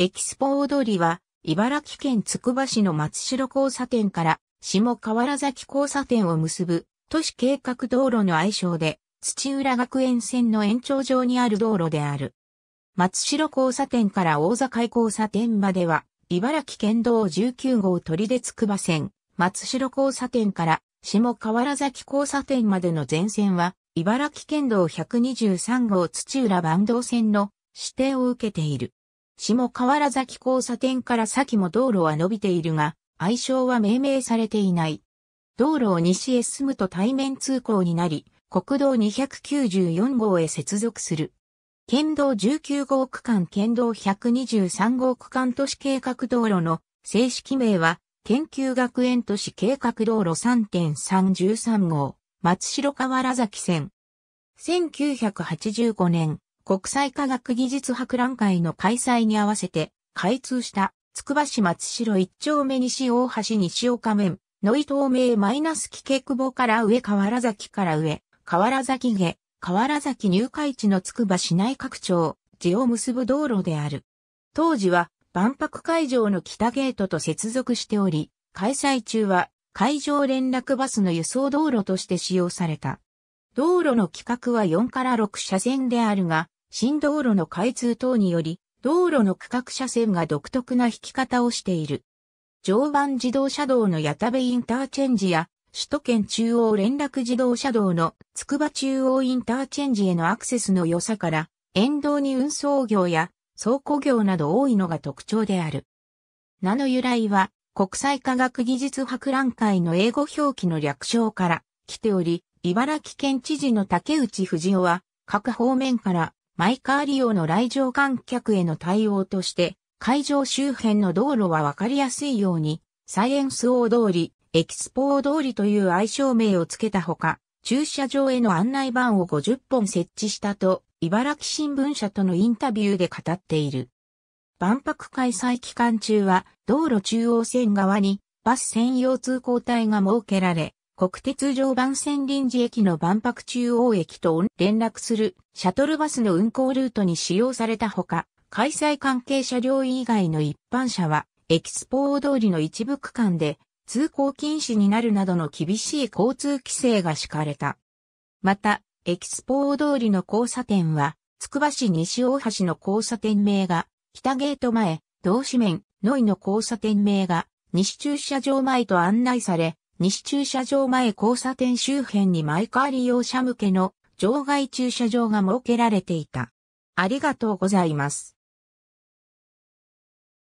エキスポ大通りは、茨城県つくば市の松代交差点から、下河原崎交差点を結ぶ、都市計画道路の愛称で、土浦学園線の延長上にある道路である。松代交差点から大井交差点までは、茨城県道19号取手つくば線、松代交差点から下河原崎交差点までの全線は、茨城県道123号土浦万道線の指定を受けている。下河原崎交差点から先も道路は伸びているが、愛称は命名されていない。道路を西へ進むと対面通行になり、国道294号へ接続する。県道19号区間県道123号区間都市計画道路の正式名は、研究学園都市計画道路3.313号、松代河原崎線。1985年、国際科学技術博覧会の開催に合わせて、開通した、つくば市松代一丁目西大橋西岡面、野井東名マイナス木毛窪から上河原崎から上、河原崎下、河原崎入会地のつくば市内各張、地を結ぶ道路である。当時は、万博会場の北ゲートと接続しており、開催中は会場連絡バスの輸送道路として使用された。道路の規格は4から6車線であるが、新道路の開通等により、道路の区画車線が独特な引き方をしている。常磐自動車道の矢田部インターチェンジや、首都圏中央連絡自動車道の筑波中央インターチェンジへのアクセスの良さから、沿道に運送業や倉庫業など多いのが特徴である。名の由来は、国際科学技術博覧会の英語表記の略称から来ており、茨城県知事の竹内藤夫は、各方面からマイカー利用の来場観客への対応として、会場周辺の道路はわかりやすいように、サイエンス大通り、エキスポー通りという愛称名を付けたほか、駐車場への案内板を50本設置したと、茨城新聞社とのインタビューで語っている。万博開催期間中は、道路中央線側に、バス専用通行帯が設けられ、国鉄常磐線臨時駅の万博中央駅と連絡するシャトルバスの運行ルートに使用されたほか、開催関係車両以外の一般車は、エキスポ大通りの一部区間で通行禁止になるなどの厳しい交通規制が敷かれた。また、エキスポ大通りの交差点は、つくば市西大橋の交差点名が、北ゲート前、道志面、ノイの交差点名が、西駐車場前と案内され、西駐車場前交差点周辺にマイカー利用者向けの場外駐車場が設けられていた。ありがとうございます。